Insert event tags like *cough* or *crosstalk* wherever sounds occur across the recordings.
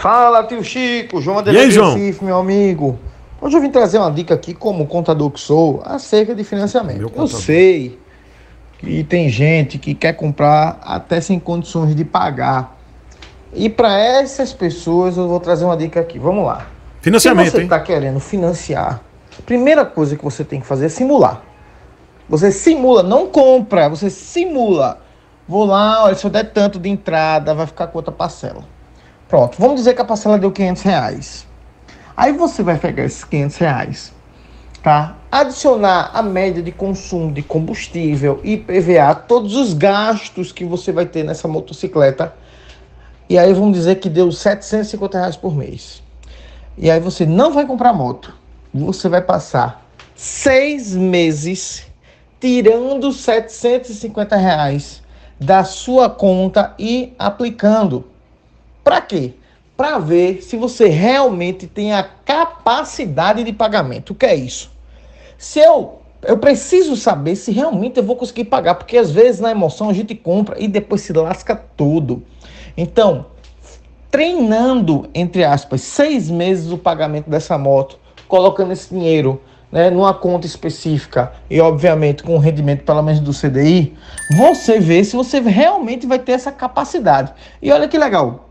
Fala, tio Chico, João André Recife, meu amigo. Hoje eu vim trazer uma dica aqui, como contador que sou, acerca de financiamento. Eu sei que tem gente que quer comprar até sem condições de pagar. E para essas pessoas eu vou trazer uma dica aqui. Vamos lá. Financiamento. Se você está querendo financiar, a primeira coisa que você tem que fazer é simular. Você simula, não compra, você simula. Vou lá, olha, se eu der tanto de entrada, vai ficar com outra parcela. Pronto, vamos dizer que a parcela deu 500 reais. Aí você vai pegar esses 500 reais, tá? Adicionar a média de consumo de combustível, PVA, todos os gastos que você vai ter nessa motocicleta. E aí vamos dizer que deu 750 reais por mês. E aí você não vai comprar moto. Você vai passar seis meses tirando 750 reais da sua conta e aplicando. Para quê? Para ver se você realmente tem a capacidade de pagamento. O que é isso? Se eu eu preciso saber se realmente eu vou conseguir pagar, porque às vezes na emoção a gente compra e depois se lasca tudo. Então, treinando, entre aspas, seis meses o pagamento dessa moto, colocando esse dinheiro né, numa conta específica e, obviamente, com o rendimento pelo menos do CDI, você vê se você realmente vai ter essa capacidade. E olha que legal,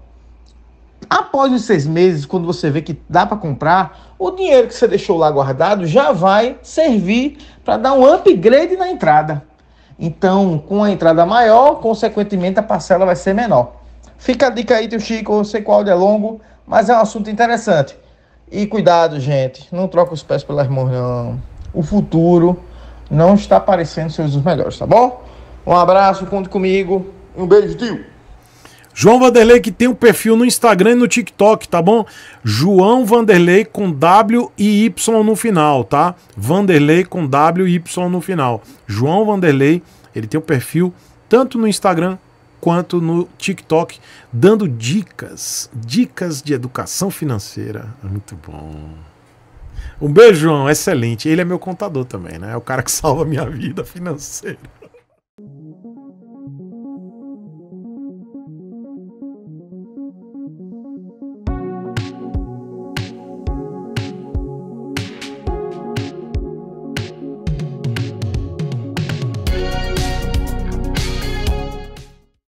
Após os seis meses, quando você vê que dá para comprar, o dinheiro que você deixou lá guardado já vai servir para dar um upgrade na entrada. Então, com a entrada maior, consequentemente a parcela vai ser menor. Fica a dica aí, tio Chico. Eu sei qual áudio é longo, mas é um assunto interessante. E cuidado, gente, não troca os pés pelas mãos, não. O futuro não está parecendo ser dos melhores, tá bom? Um abraço, conte comigo. Um beijo, tio. João Vanderlei que tem um perfil no Instagram e no TikTok, tá bom? João Vanderlei com W e Y no final, tá? Vanderlei com W e Y no final. João Vanderlei, ele tem um perfil tanto no Instagram quanto no TikTok, dando dicas, dicas de educação financeira. É muito bom. Um beijo, João. Excelente. Ele é meu contador também, né? É o cara que salva a minha *laughs* vida financeira.